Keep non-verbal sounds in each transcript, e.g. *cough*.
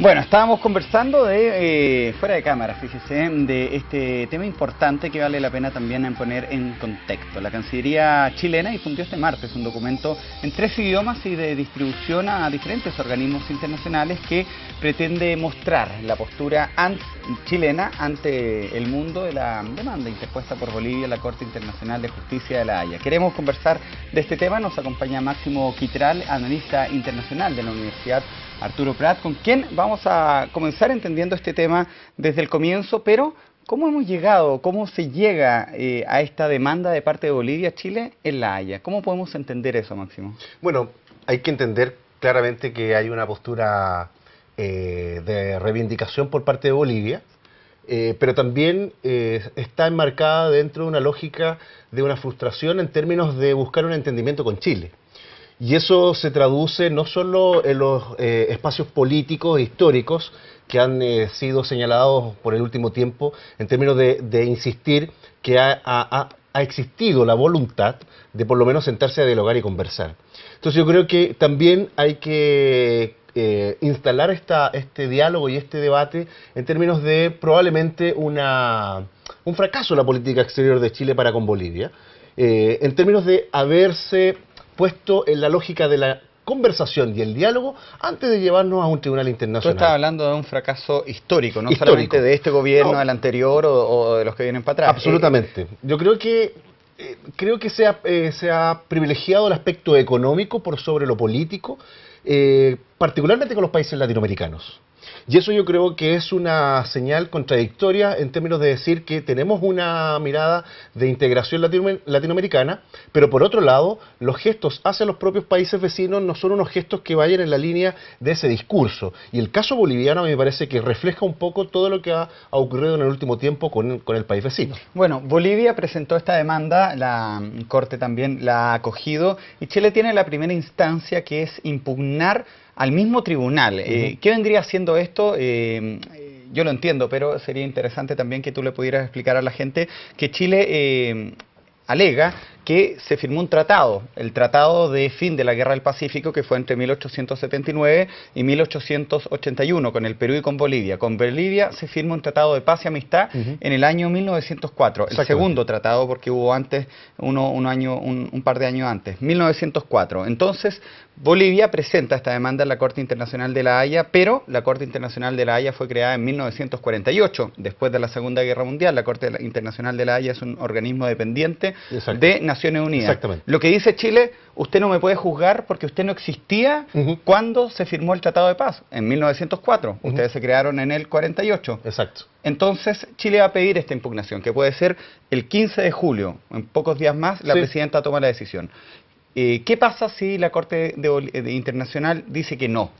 Bueno, estábamos conversando de eh, fuera de cámara, fíjese, de este tema importante que vale la pena también poner en contexto. La Cancillería chilena difundió este martes un documento en tres idiomas y de distribución a diferentes organismos internacionales que pretende mostrar la postura chilena ante el mundo de la demanda interpuesta por Bolivia a la Corte Internacional de Justicia de la Haya. Queremos conversar de este tema, nos acompaña Máximo Quitral, analista internacional de la Universidad Arturo Pratt, con quien vamos a comenzar entendiendo este tema desde el comienzo, pero ¿cómo hemos llegado, cómo se llega eh, a esta demanda de parte de Bolivia, Chile, en La Haya? ¿Cómo podemos entender eso, Máximo? Bueno, hay que entender claramente que hay una postura eh, de reivindicación por parte de Bolivia, eh, pero también está enmarcada dentro de una lógica de una frustración en términos de buscar un entendimiento con Chile. Y eso se traduce no solo en los eh, espacios políticos e históricos que han eh, sido señalados por el último tiempo en términos de, insistir que ha, existido la voluntad de por lo menos sentarse a dialogar y conversar. Entonces yo creo que también hay que eh, instalar este diálogo y este debate en términos de probablemente una, un fracaso de la política exterior de Chile para con Bolivia, en términos de haberse puesto en la lógica de la conversación y el diálogo antes de llevarnos a un tribunal internacional. Tú estás hablando de un fracaso histórico, no solamente de este gobierno, del anterior o, de los que vienen para atrás. Absolutamente. Eh, Yo creo que eh, creo que eh, se ha, privilegiado el aspecto económico por sobre lo político, particularmente con los países latinoamericanos. Y eso yo creo que es una señal contradictoria en términos de decir que tenemos una mirada de integración latinoamericana, pero por otro lado, los gestos hacia los propios países vecinos no son unos gestos que vayan en la línea de ese discurso. Y el caso boliviano me parece que refleja un poco todo lo que ha, ocurrido en el último tiempo con el país vecino. Bueno, Bolivia presentó esta demanda, la Corte también la ha acogido, y Chile tiene la primera instancia que es impugnar al mismo tribunal. Eh, ¿Qué vendría haciendo esto? Eh, eh, yo lo entiendo, pero sería interesante también que tú le pudieras explicar a la gente que Chile alega que se firmó un tratado, el Tratado de Fin de la Guerra del Pacífico, que fue entre 1879 y 1881, con el Perú y con Bolivia. Con Bolivia se firma un tratado de paz y amistad en el año 1904, el segundo tratado, porque hubo antes, uno, un, año, un, par de años antes, 1904. Entonces, Bolivia presenta esta demanda en la Corte Internacional de la Haya, pero la Corte Internacional de la Haya fue creada en 1948, después de la Segunda Guerra Mundial. La Corte Internacional de la Haya es un organismo dependiente de Naciones Unidas. Exactamente. Lo que dice Chile, usted no me puede juzgar porque usted no existía cuando se firmó el Tratado de Paz, en 1904. Ustedes se crearon en el 48. Exacto. Entonces, Chile va a pedir esta impugnación, que puede ser el 15 de julio, en pocos días más, la presidenta toma la decisión. Eh, ¿Qué pasa si la Corte eh, Internacional dice que no?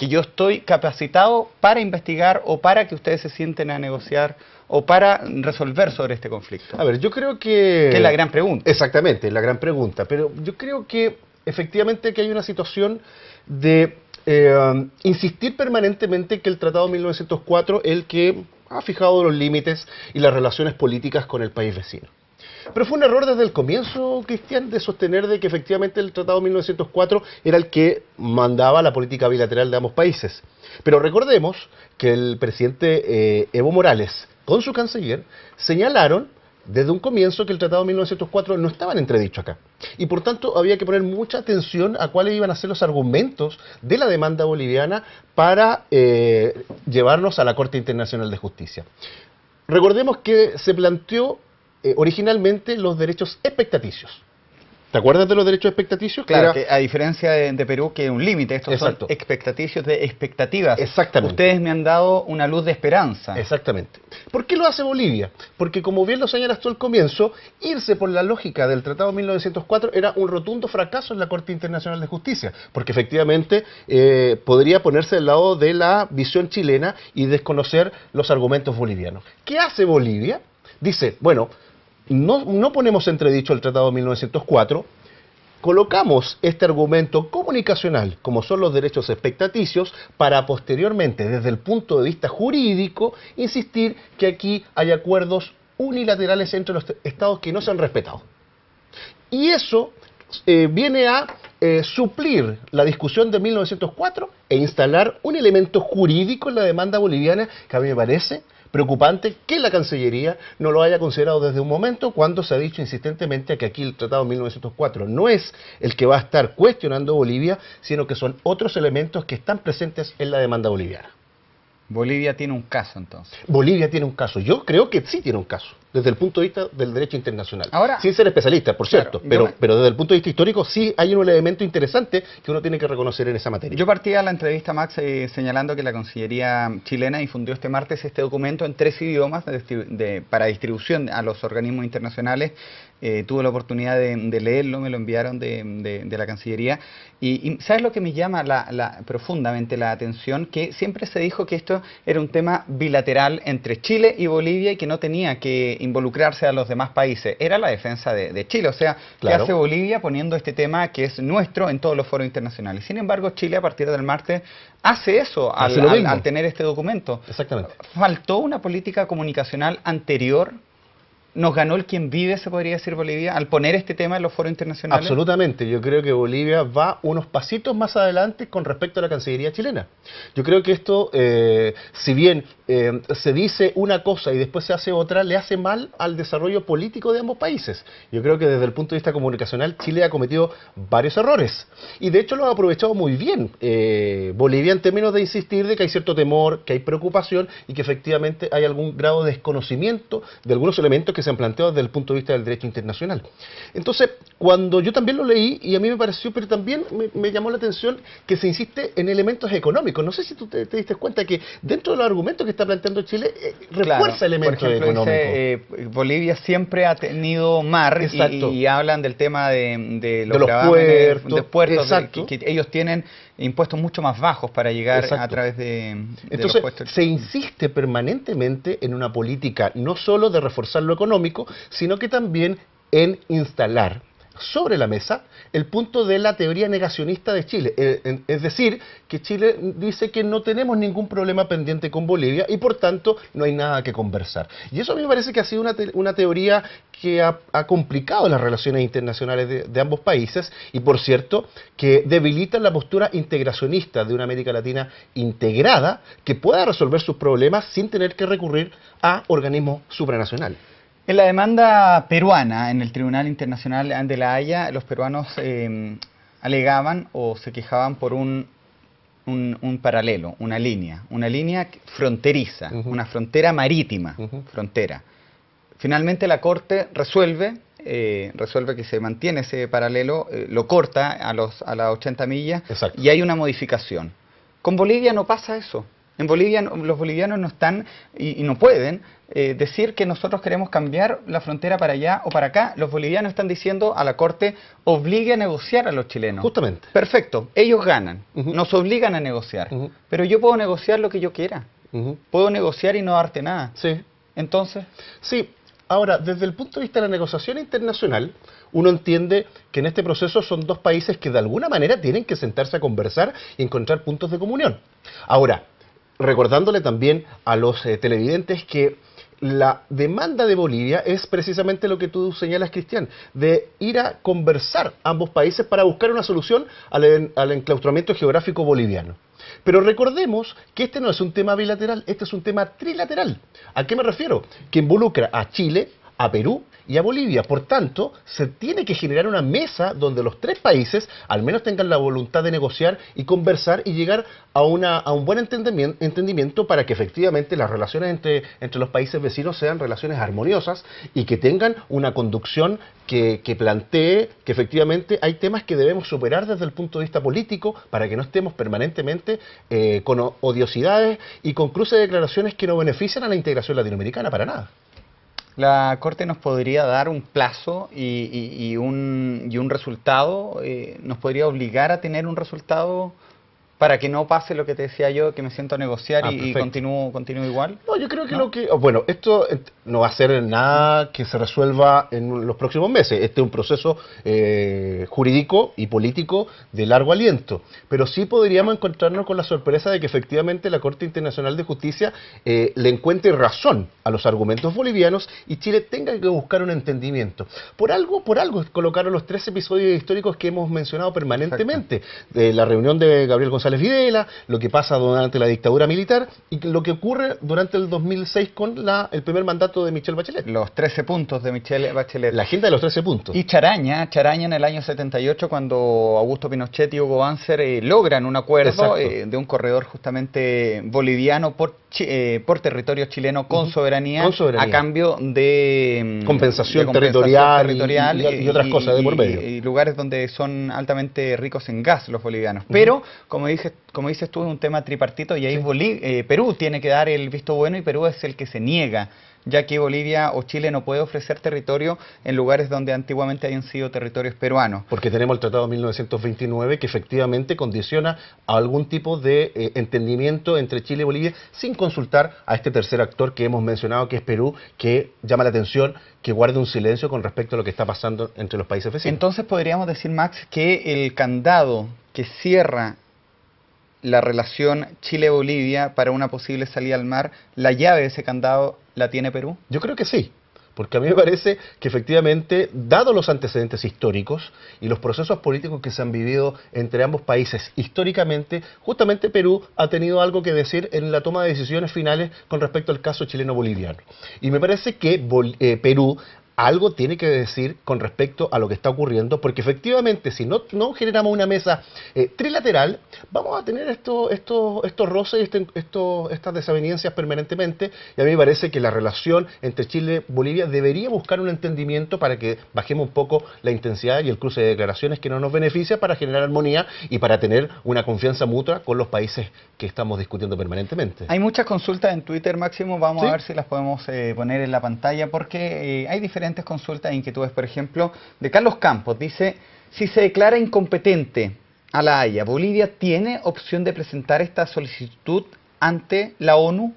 que yo estoy capacitado para investigar o para que ustedes se sienten a negociar o para resolver sobre este conflicto? A ver, yo creo que... Que es la gran pregunta. Exactamente, es la gran pregunta. Pero yo creo que efectivamente que hay una situación de eh, insistir permanentemente que el Tratado de 1904 es el que ha fijado los límites y las relaciones políticas con el país vecino. Pero fue un error desde el comienzo, Cristian, de sostener de que efectivamente el Tratado de 1904 era el que mandaba la política bilateral de ambos países. Pero recordemos que el presidente eh, Evo Morales, con su canciller, señalaron desde un comienzo que el Tratado de 1904 no estaba en entredicho acá. Y por tanto había que poner mucha atención a cuáles iban a ser los argumentos de la demanda boliviana para eh, llevarnos a la Corte Internacional de Justicia. Recordemos que se planteó eh, originalmente los derechos expectaticios. ¿Te acuerdas de los derechos expectaticios? Claro, a diferencia de, Perú, que es un límite, estos son expectaticios de expectativas. Exactamente. Ustedes me han dado una luz de esperanza. Exactamente. ¿Por qué lo hace Bolivia? Porque como bien lo señalaste al comienzo, irse por la lógica del Tratado de 1904 era un rotundo fracaso en la Corte Internacional de Justicia, porque efectivamente eh, podría ponerse del lado de la visión chilena y desconocer los argumentos bolivianos. ¿Qué hace Bolivia? Dice, bueno, no, ponemos entredicho el Tratado de 1904, colocamos este argumento comunicacional, como son los derechos expectaticios, para posteriormente, desde el punto de vista jurídico, insistir que aquí hay acuerdos unilaterales entre los estados que no se han respetado. Y eso eh, viene a eh, suplir la discusión de 1904 e instalar un elemento jurídico en la demanda boliviana que a mí me parece Preocupante que la Cancillería no lo haya considerado desde un momento cuando se ha dicho insistentemente que aquí el Tratado 1904 no es el que va a estar cuestionando Bolivia, sino que son otros elementos que están presentes en la demanda boliviana. Bolivia tiene un caso entonces. Bolivia tiene un caso. Yo creo que sí tiene un caso desde el punto de vista del derecho internacional. Ahora, Sin ser especialista, por cierto, pero, pero desde el punto de vista histórico sí hay un elemento interesante que uno tiene que reconocer en esa materia. Yo partía la entrevista, Max, eh, señalando que la Cancillería chilena difundió este martes este documento en tres idiomas para distribución a los organismos internacionales. Eh, tuve la oportunidad de, leerlo, me lo enviaron de, la Cancillería. Y, ¿sabes lo que me llama la, profundamente la atención? Que siempre se dijo que esto era un tema bilateral entre Chile y Bolivia y que no tenía que involucrarse a los demás países, era la defensa de, Chile. O sea, claro. ¿qué hace Bolivia poniendo este tema que es nuestro en todos los foros internacionales? Sin embargo, Chile a partir del martes hace eso al, al tener este documento. Exactamente. Faltó una política comunicacional anterior nos ganó el quien vive, se podría decir Bolivia, al poner este tema en los foros internacionales? Absolutamente, yo creo que Bolivia va unos pasitos más adelante con respecto a la Cancillería chilena. Yo creo que esto, eh, si bien eh, se dice una cosa y después se hace otra, le hace mal al desarrollo político de ambos países. Yo creo que desde el punto de vista comunicacional, Chile ha cometido varios errores. Y de hecho lo ha aprovechado muy bien eh, Bolivia en términos de insistir de que hay cierto temor, que hay preocupación y que efectivamente hay algún grado de desconocimiento de algunos elementos que se han planteado desde el punto de vista del derecho internacional. Entonces, cuando yo también lo leí, y a mí me pareció, pero también me, llamó la atención que se insiste en elementos económicos. No sé si tú te, diste cuenta que dentro de los argumentos que está planteando Chile, eh, refuerza elementos económicos. Eh, Bolivia siempre ha tenido mar y, hablan del tema de, de los, puertos, de que ellos tienen impuestos mucho más bajos para llegar a través de, Se insiste permanentemente en una política no solo de reforzar lo económico, sino que también en instalar sobre la mesa el punto de la teoría negacionista de Chile. Eh, es decir, que Chile dice que no tenemos ningún problema pendiente con Bolivia y por tanto no hay nada que conversar. Y eso a mí me parece que ha sido una, teoría que ha, complicado las relaciones internacionales de, de, ambos países y por cierto que debilita la postura integracionista de una América Latina integrada que pueda resolver sus problemas sin tener que recurrir a organismos supranacionales. En la demanda peruana en el Tribunal Internacional de la Haya, los peruanos em, alegaban o se quejaban por un, un, paralelo, una línea, una línea fronteriza, una frontera marítima, frontera. Finalmente la Corte resuelve, eh, resuelve que se mantiene ese paralelo, eh, lo corta a, los, a las 80 millas y hay una modificación. Con Bolivia no pasa eso. En Bolivia los bolivianos no están y, no pueden eh, decir que nosotros queremos cambiar la frontera para allá o para acá. Los bolivianos están diciendo a la Corte obligue a negociar a los chilenos. Justamente. Perfecto, ellos ganan, nos obligan a negociar. Pero yo puedo negociar lo que yo quiera. Puedo negociar y no darte nada. Sí. Entonces. Sí, Ahora, desde el punto de vista de la negociación internacional, uno entiende que en este proceso son dos países que de alguna manera tienen que sentarse a conversar y encontrar puntos de comunión. Ahora, recordándole también a los eh, televidentes que la demanda de Bolivia es precisamente lo que tú señalas, Cristian, de ir a conversar ambos países para buscar una solución al, al, enclaustramiento geográfico boliviano. Pero recordemos que este no es un tema bilateral, este es un tema trilateral. ¿A qué me refiero? Que involucra a Chile, a Perú y a Bolivia. Por tanto, se tiene que generar una mesa donde los tres países al menos tengan la voluntad de negociar y conversar y llegar a, una, a un buen entendimiento, entendimiento para que efectivamente las relaciones entre, los países vecinos sean relaciones armoniosas y que tengan una conducción que, plantee que efectivamente hay temas que debemos superar desde el punto de vista político para que no estemos permanentemente eh, con odiosidades y con cruces de declaraciones que no benefician a la integración latinoamericana para nada la Corte nos podría dar un plazo y, un, resultado, eh, nos podría obligar a tener un resultado para que no pase lo que te decía yo, que me siento a negociar ah, y, continúo, igual? No, yo creo que lo que... Oh, bueno, esto eh, no va a ser nada que se resuelva en los próximos meses. Este es un proceso eh, jurídico y político de largo aliento. Pero sí podríamos encontrarnos con la sorpresa de que efectivamente la Corte Internacional de Justicia eh, le encuentre razón a los argumentos bolivianos y Chile tenga que buscar un entendimiento. Por algo, por algo colocaron los tres episodios históricos que hemos mencionado permanentemente. de la reunión de Gabriel González González lo que pasa durante la dictadura militar y lo que ocurre durante el 2006 con la, el primer mandato de Michelle Bachelet. Los 13 puntos de Michelle Bachelet. La agenda de los 13 puntos. Y Charaña, Charaña en el año 78 cuando Augusto Pinochet y Hugo Banzer eh, logran un acuerdo eh, de un corredor justamente boliviano por eh, por territorio chileno con, soberanía, a cambio de mm, compensación, territorial, y, otras cosas de por medio. Y, lugares donde son altamente ricos en gas los bolivianos. Pero, como, dije, como dices tú, es un tema tripartito y ahí eh, Perú tiene que dar el visto bueno y Perú es el que se niega ya que Bolivia o Chile no puede ofrecer territorio en lugares donde antiguamente hayan sido territorios peruanos. Porque tenemos el Tratado de 1929 que efectivamente condiciona algún tipo de eh, entendimiento entre Chile y Bolivia sin consultar a este tercer actor que hemos mencionado, que es Perú, que llama la atención que guarde un silencio con respecto a lo que está pasando entre los países vecinos. Entonces podríamos decir, Max, que el candado que cierra la relación Chile-Bolivia para una posible salida al mar, la llave de ese candado la tiene Perú? Yo creo que sí. Porque a mí me parece que efectivamente, dado los antecedentes históricos y los procesos políticos que se han vivido entre ambos países históricamente, justamente Perú ha tenido algo que decir en la toma de decisiones finales con respecto al caso chileno-boliviano. Y me parece que eh, Perú algo tiene que decir con respecto a lo que está ocurriendo, porque efectivamente si no, generamos una mesa eh, trilateral, vamos a tener estos esto, estos roces y este, estas desavenencias permanentemente, y a mí me parece que la relación entre Chile y Bolivia debería buscar un entendimiento para que bajemos un poco la intensidad y el cruce de declaraciones que no nos beneficia para generar armonía y para tener una confianza mutua con los países que estamos discutiendo permanentemente. Hay muchas consultas en Twitter, Máximo, vamos a ver si las podemos eh, poner en la pantalla, porque eh, hay diferentes consultas e inquietudes. Por ejemplo, de Carlos Campos dice, si se declara incompetente a la Haya, ¿Bolivia tiene opción de presentar esta solicitud ante la ONU?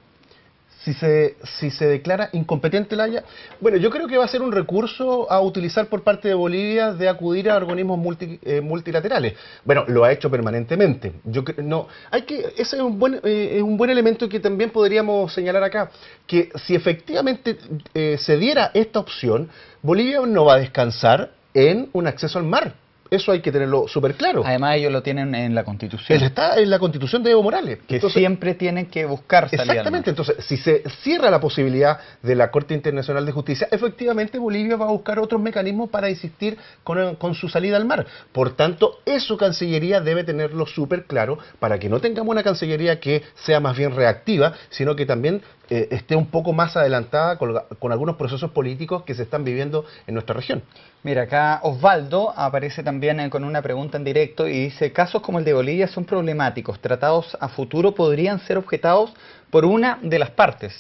si se, si se declara incompetente la Haya, bueno, yo creo que va a ser un recurso a utilizar por parte de Bolivia de acudir a organismos eh, multilaterales. Bueno, lo ha hecho permanentemente. Yo no, hay que, ese es un buen, eh, un buen elemento que también podríamos señalar acá, que si efectivamente eh, se diera esta opción, Bolivia no va a descansar en un acceso al mar eso hay que tenerlo súper claro. Además ellos lo tienen en la Constitución. está en la Constitución de Evo Morales. Que siempre tienen que buscar salida Exactamente, entonces si se cierra la posibilidad de la Corte Internacional de Justicia, efectivamente Bolivia va a buscar otros mecanismos para insistir con, su salida al mar. Por tanto, eso Cancillería debe tenerlo súper claro para que no tengamos una Cancillería que sea más bien reactiva, sino que también eh, esté un poco más adelantada con algunos procesos políticos que se están viviendo en nuestra región. Mira, acá Osvaldo aparece también viene con una pregunta en directo y dice, casos como el de Bolivia son problemáticos, tratados a futuro podrían ser objetados por una de las partes.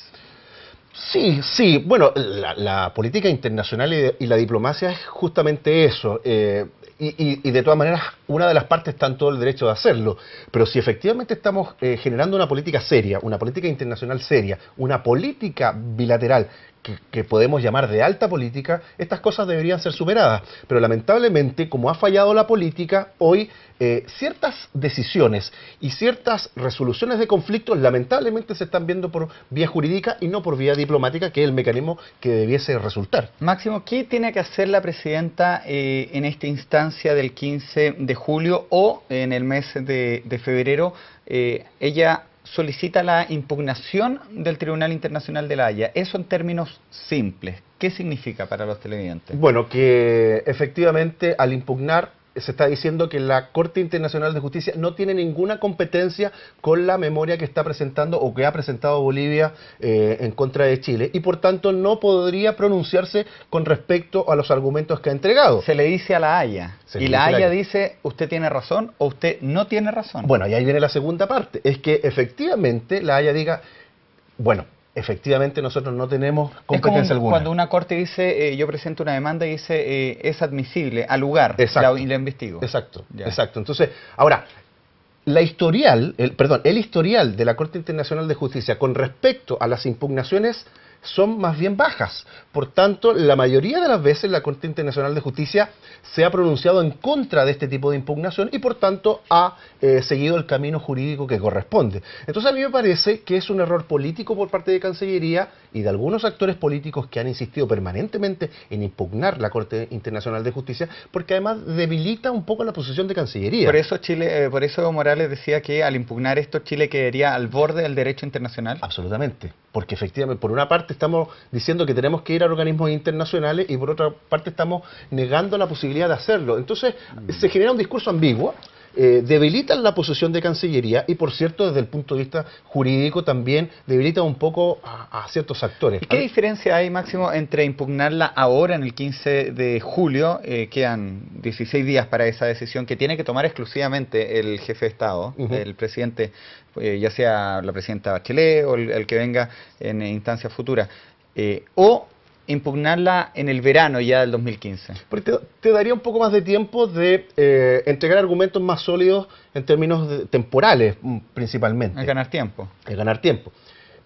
Sí, sí. Bueno, la, política internacional y, la diplomacia es justamente eso. Eh, y, de todas maneras, una de las partes está en todo el derecho de hacerlo. Pero si efectivamente estamos eh, generando una política seria, una política internacional seria, una política bilateral que, podemos llamar de alta política, estas cosas deberían ser superadas. Pero lamentablemente, como ha fallado la política, hoy eh, ciertas decisiones y ciertas resoluciones de conflictos lamentablemente se están viendo por vía jurídica y no por vía diplomática, que es el mecanismo que debiese resultar. Máximo, ¿qué tiene que hacer la presidenta eh, en esta instancia del 15 de julio o en el mes de, febrero? Eh, ella solicita la impugnación del Tribunal Internacional de la Haya. Eso en términos simples, ¿qué significa para los televidentes? Bueno, que efectivamente al impugnar se está diciendo que la Corte Internacional de Justicia no tiene ninguna competencia con la memoria que está presentando o que ha presentado Bolivia eh, en contra de Chile y por tanto no podría pronunciarse con respecto a los argumentos que ha entregado. Se le dice a la Haya y la Haya dice usted tiene razón o usted no tiene razón. Bueno, y ahí viene la segunda parte, es que efectivamente la Haya diga, bueno, efectivamente nosotros no tenemos competencia alguna. Cuando una corte dice, eh, yo presento una demanda y dice, eh, es admisible, al lugar, y la investigo. Exacto, exacto. Entonces, ahora, la historial, el, perdón, el historial de la Corte Internacional de Justicia con respecto a las impugnaciones son más bien bajas. Por tanto, la mayoría de las veces la Corte Internacional de Justicia se ha pronunciado en contra de este tipo de impugnación y por tanto ha eh, seguido el camino jurídico que corresponde. Entonces a mí me parece que es un error político por parte de Cancillería y de algunos actores políticos que han insistido permanentemente en impugnar la Corte Internacional de Justicia porque además debilita un poco la posición de Cancillería. Por eso Chile, eh, por eso Morales decía que al impugnar esto Chile quedaría al borde del derecho internacional. Absolutamente, porque efectivamente por una parte estamos diciendo que tenemos que ir a organismos internacionales y por otra parte estamos negando la posibilidad de hacerlo. Entonces mm. se genera un discurso ambiguo eh, debilitan la posición de Cancillería y, por cierto, desde el punto de vista jurídico también debilita un poco a, ciertos actores. qué diferencia hay, Máximo, entre impugnarla ahora, en el 15 de julio, eh, quedan 16 días para esa decisión que tiene que tomar exclusivamente el jefe de Estado, el presidente, eh, ya sea la presidenta Bachelet o el, el que venga en instancias futuras, eh, o impugnarla en el verano ya del 2015. Porque te, daría un poco más de tiempo de eh, entregar argumentos más sólidos en términos temporales, mm, principalmente. De ganar tiempo. ganar tiempo.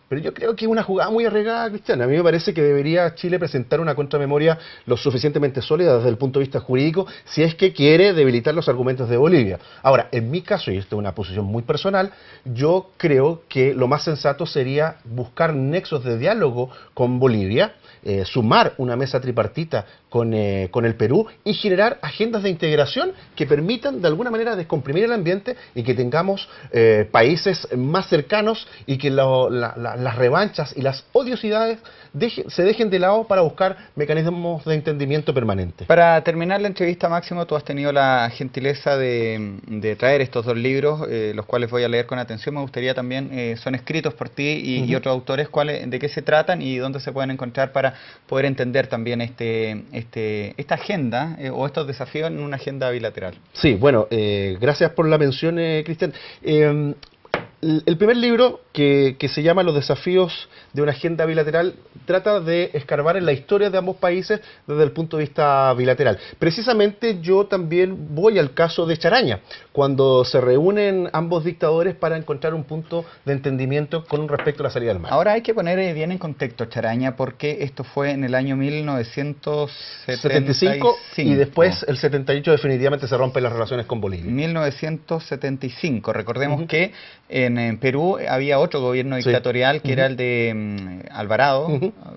Pero yo creo que es una jugada muy arriesgada, Cristiana. A mí me parece que debería Chile presentar una contramemoria lo suficientemente sólida desde el punto de vista jurídico si es que quiere debilitar los argumentos de Bolivia. Ahora, en mi caso, y esto es una posición muy personal, yo creo que lo más sensato sería buscar nexos de diálogo con Bolivia eh, sumar una mesa tripartita con, eh, con, el Perú y generar agendas de integración que permitan de alguna manera descomprimir el ambiente y que tengamos eh, países más cercanos y que las revanchas y las odiosidades se dejen de lado para buscar mecanismos de entendimiento permanente. Para terminar la entrevista, Máximo, tú has tenido la gentileza de, traer estos dos libros, los cuales voy a leer con atención. Me gustaría también, son escritos por ti y, y otros autores, cuáles, de qué se tratan y dónde se pueden encontrar para poder entender también este, este, esta agenda eh, o estos desafíos en una agenda bilateral. Sí, bueno, eh, gracias por la mención, eh, Cristian. El primer libro, que, se llama Los desafíos de una agenda bilateral, trata de escarbar en la historia de ambos países desde el punto de vista bilateral. Precisamente yo también voy al caso de Charaña, cuando se reúnen ambos dictadores para encontrar un punto de entendimiento con respecto a la salida del mar. Ahora hay que poner eh, bien en contexto Charaña, porque esto fue en el año 1975 y después el 78 definitivamente se rompen las relaciones con Bolivia. 1975, recordemos que... Eh, en, Perú había otro gobierno dictatorial que era el de mm, Alvarado,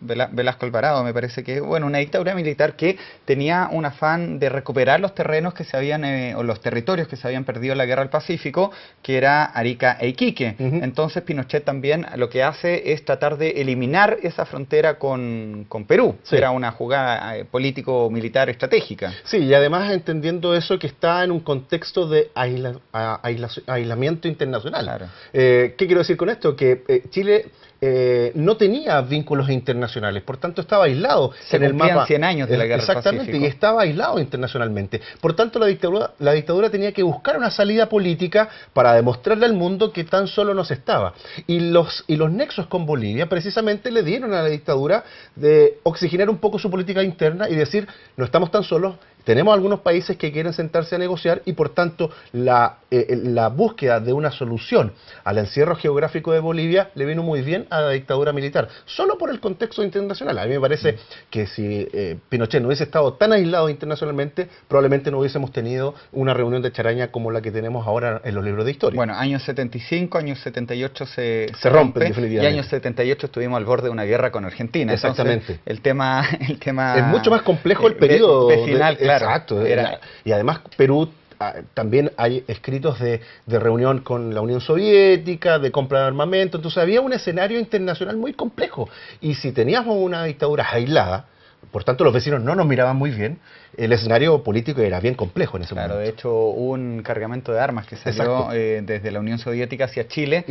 Velasco Alvarado, me parece que, bueno, una dictadura militar que tenía un afán de recuperar los terrenos que se habían, eh, o los territorios que se habían perdido en la guerra del Pacífico, que era Arica e Iquique. Entonces Pinochet también lo que hace es tratar de eliminar esa frontera con, con Perú. que Era una jugada eh, político-militar estratégica. Sí, y además entendiendo eso que está en un contexto de aislamiento internacional. Eh, ¿Qué quiero decir con esto? Que eh, Chile eh, no tenía vínculos internacionales, por tanto estaba aislado en el mapa. 100 años de la guerra Exactamente, y estaba aislado internacionalmente. Por tanto, la dictadura, la dictadura tenía que buscar una salida política para demostrarle al mundo que tan solo nos estaba. Y los, y los nexos con Bolivia precisamente le dieron a la dictadura de oxigenar un poco su política interna y decir, no estamos tan solos, tenemos algunos países que quieren sentarse a negociar y por tanto eh, la, búsqueda de una solución al encierro geográfico de Bolivia le vino muy bien a la dictadura militar, solo por el contexto internacional. A mí me parece que si eh, Pinochet no hubiese estado tan aislado internacionalmente, probablemente no hubiésemos tenido una reunión de charaña como la que tenemos ahora en los libros de historia. Bueno, años 75, años 78 se, rompe, y años 78 estuvimos al borde de una guerra con Argentina. Exactamente. el tema, *laughs* el tema... Es mucho más complejo el periodo... final. Exacto. Eh, era, y además Perú ah, también hay escritos de, de, reunión con la Unión Soviética, de compra de armamento, entonces había un escenario internacional muy complejo. Y si teníamos una dictadura aislada, por tanto, los vecinos no nos miraban muy bien. El escenario político era bien complejo en ese momento. Claro, de hecho, un cargamento de armas que se eh, desde la Unión Soviética hacia Chile,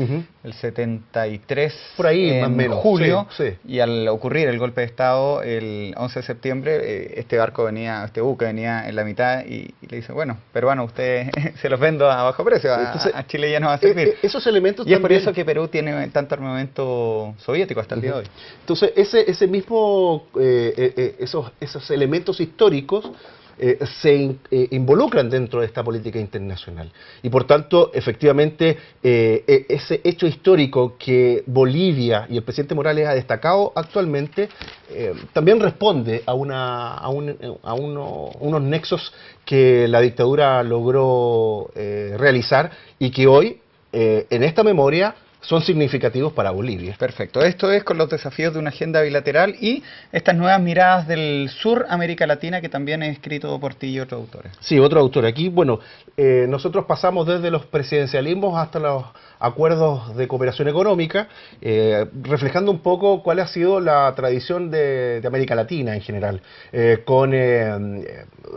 el 73, por ahí, en julio, y al ocurrir el golpe de Estado, el 11 de septiembre, eh, este barco venía, este buque venía en la mitad y, le dice, bueno, peruano, usted *laughs* se los vendo a bajo precio, a, Chile ya no va a eh, servir. esos elementos Y por eso que Perú tiene tanto armamento soviético hasta el día de hoy. Entonces, ese, ese mismo eh, esos, elementos históricos eh, se eh, involucran dentro de esta política internacional. Y por tanto, efectivamente, e, ese hecho histórico que Bolivia y el presidente Morales ha destacado actualmente también responde a, una, a, unos nexos que la dictadura logró realizar y que hoy, en esta memoria, son significativos para Bolivia. Perfecto. Esto es con los desafíos de una agenda bilateral y estas nuevas miradas del sur América Latina que también he escrito por ti y otro autor. Sí, otro autor. Aquí, bueno, eh, nosotros pasamos desde los presidencialismos hasta los acuerdos de cooperación económica, eh, reflejando un poco cuál ha sido la tradición de, América Latina en general, eh, con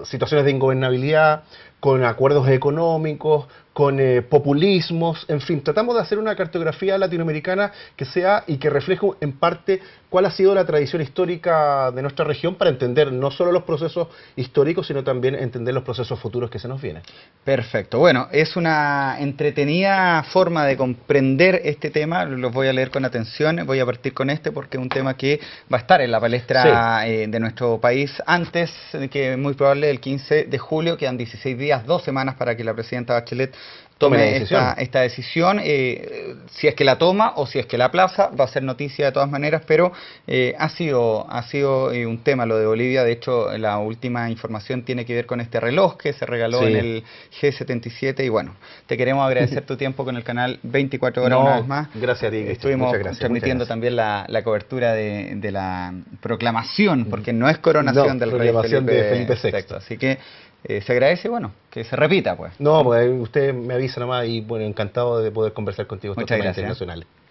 situaciones de ingobernabilidad, con acuerdos económicos, con eh, populismos, en fin, tratamos de hacer una cartografía latinoamericana que sea y que refleje en parte cuál ha sido la tradición histórica de nuestra región para entender no solo los procesos históricos, sino también entender los procesos futuros que se nos vienen. Perfecto. Bueno, es una entretenida forma de comprender este tema. Los voy a leer con atención. Voy a partir con este porque es un tema que va a estar en la palestra eh, de nuestro país antes, eh, que muy probable el 15 de julio. Quedan 16 días, dos semanas para que la presidenta Bachelet tome Esta, decisión, eh, si es que la toma o si es que la aplaza, va a ser noticia de todas maneras, pero eh, ha sido, ha sido eh, un tema lo de Bolivia. De hecho, la última información tiene que ver con este reloj que se regaló en el G77. Y bueno, te queremos agradecer tu tiempo con el canal 24 horas una vez más. Gracias a ti, Estuvimos permitiendo transmitiendo también la, cobertura de, la proclamación, porque no es coronación del rey Felipe, de VI. Así que eh, se agradece, bueno, que se repita, pues. No, pues usted me avisa nomás y, bueno, encantado de poder conversar contigo Muchas gracias. internacionales.